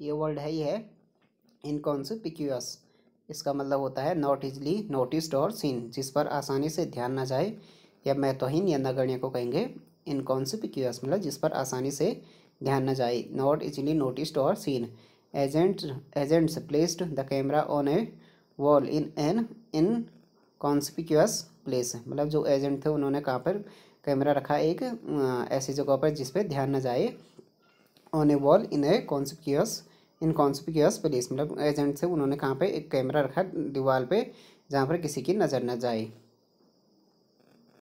ये वर्ड है ही है इनकॉन्सिपिक्यूस इसका मतलब होता है not easily noticed or seen जिस पर आसानी से ध्यान ना जाए या महत्वहीन या नगण्य को कहेंगे इनकॉन्सिपिक्यूस मतलब जिस पर आसानी से ध्यान ना जाए not easily noticed or seen agent agents placed the camera on a wall in an inconspicuous place मतलब जो एजेंट थे उन्होंने कहाँ पर कैमरा रखा एक ऐसी जगह पर जिस पर ध्यान न जाए on a wall in a conspicuous inconspicuous place मतलब एजेंट से उन्होंने कहाँ पे एक कैमरा रखा दीवार पे जहाँ पर किसी की नज़र न जाए